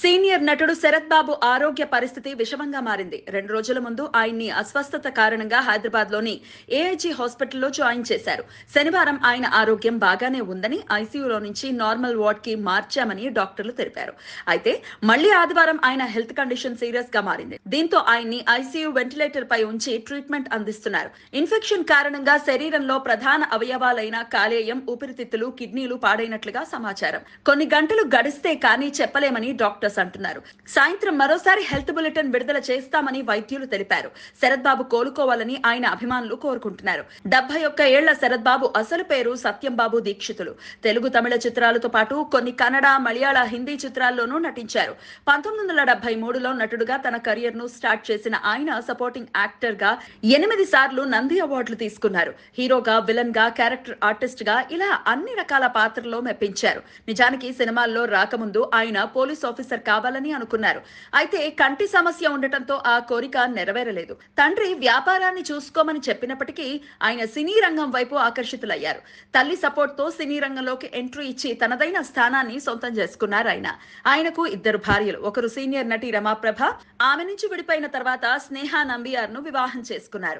senior నటుడు శరత్ బాబు ఆరోగ్య పరిస్థితి విషమంగా మారింది రెండు రోజుల ముందు ఆయన్ని అస్వస్థత కారణంగా హైదరాబాద్ లోని ఏఐజీ హాస్పిటల్లో జాయిన్ చేశారు శనివారం ఆయన ఆరోగ్యం బాగానే ఉందని ఐసీయూలో నుంచి నార్మల్ వార్డ్ కి మార్చామని డాక్టర్లు తెలిపారు అయితే మళ్లీ ఆదివారం ఆయన హెల్త్ కండిషన్ సీరియస్ గా మారింది దీంతో ఆయన్ని ఐసీయూ వెంటిలేటర్ పై ఉంచి ట్రీట్మెంట్ అందిస్తున్నారు ఇన్ఫెక్షన్ కారణంగా శరీరంలో ప్రధాన అవయవాలైన కాలేయం ఊపిరితిత్తులు కిడ్నీలు పాడైనట్లుగా సమాచారం కొన్ని గంటలు గడిస్తే కానీ చెప్పలేమని డాక్టర్ ప్లస్ అంటున్నారు సాయంత్రం మరోసారి హెల్త్ బులెటిన్ విడుదల చేస్తామని వైద్యులు తెలిపారు శరత్ బాబు కోలుకోవాలని ఆయన అభిమానులు కోరుకుంటున్నారు డెబ్బై ఒక్క ఏళ్ల శరత్ బాబు అసలు పేరు సత్యం బాబు దీక్షితులు తెలుగు తమిళ చిత్రాలతో పాటు కొన్ని కన్నడ మలయాళ హిందీ చిత్రాల్లోనూ నటించారు పంతొమ్మిది వందల డెబ్బై మూడులో నటుడుగా తన కెరియర్ ను స్టార్ట్ చేసిన ఆయన సపోర్టింగ్ యాక్టర్ గా ఎనిమిది సార్లు నంది అవార్డులు తీసుకున్నారు హీరోగా విలన్ గా క్యారెక్టర్ ఆర్టిస్ట్ గా ఇలా అన్ని రకాల పాత్రల్లో మెప్పించారు నిజానికి సినిమాల్లో రాకముందు ఆయన పోలీస్ ఆఫీసర్ కావాలని అనుకున్నారు అయితే కంటి సమస్య ఉండటంతో ఆ కోరిక నెరవేరలేదు తండ్రి వ్యాపారాన్ని చూసుకోమని చెప్పినప్పటికీ ఆయన సినీ రంగం వైపు ఆకర్షితులయ్యారు తల్లి సపోర్ట్తో సినీ రంగంలోకి ఎంట్రీ ఇచ్చి తనదైన స్థానాన్ని సొంతం చేసుకున్నారు ఆయన ఆయనకు ఇద్దరు భార్యలు ఒకరు సీనియర్ నటి రమాప్రభ ఆమె నుంచి విడిపోయిన తర్వాత స్నేహ నంబియార్ ను వివాహం చేసుకున్నారు